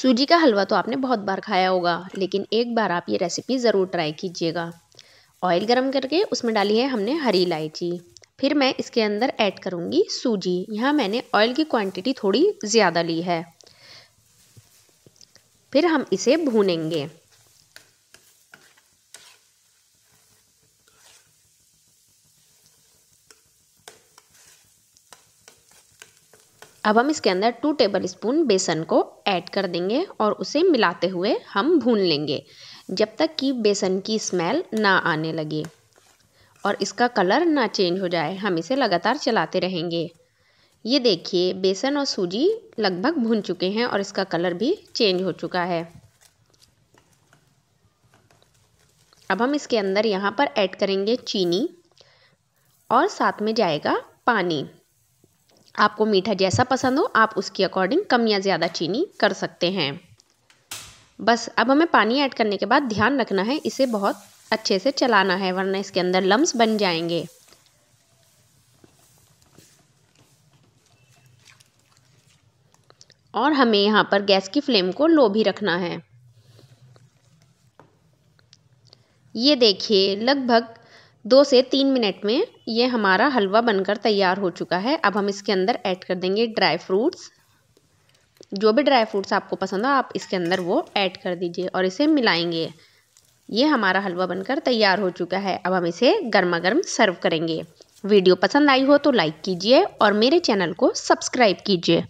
सूजी का हलवा तो आपने बहुत बार खाया होगा लेकिन एक बार आप ये रेसिपी ज़रूर ट्राई कीजिएगा ऑयल गरम करके उसमें डाली है हमने हरी इलायची फिर मैं इसके अंदर ऐड करूँगी सूजी यहाँ मैंने ऑयल की क्वांटिटी थोड़ी ज़्यादा ली है फिर हम इसे भूनेंगे अब हम इसके अंदर टू टेबल स्पून बेसन को ऐड कर देंगे और उसे मिलाते हुए हम भून लेंगे जब तक कि बेसन की स्मेल ना आने लगे और इसका कलर ना चेंज हो जाए हम इसे लगातार चलाते रहेंगे ये देखिए बेसन और सूजी लगभग भून चुके हैं और इसका कलर भी चेंज हो चुका है अब हम इसके अंदर यहाँ पर ऐड करेंगे चीनी और साथ में जाएगा पानी आपको मीठा जैसा पसंद हो आप उसके अकॉर्डिंग कम या ज़्यादा चीनी कर सकते हैं बस अब हमें पानी ऐड करने के बाद ध्यान रखना है इसे बहुत अच्छे से चलाना है वरना इसके अंदर लम्स बन जाएंगे और हमें यहाँ पर गैस की फ्लेम को लो भी रखना है ये देखिए लगभग दो से तीन मिनट में ये हमारा हलवा बनकर तैयार हो चुका है अब हम इसके अंदर ऐड कर देंगे ड्राई फ्रूट्स जो भी ड्राई फ्रूट्स आपको पसंद हो आप इसके अंदर वो ऐड कर दीजिए और इसे मिलाएंगे ये हमारा हलवा बनकर तैयार हो चुका है अब हम इसे गर्मा गर्म सर्व करेंगे वीडियो पसंद आई हो तो लाइक कीजिए और मेरे चैनल को सब्सक्राइब कीजिए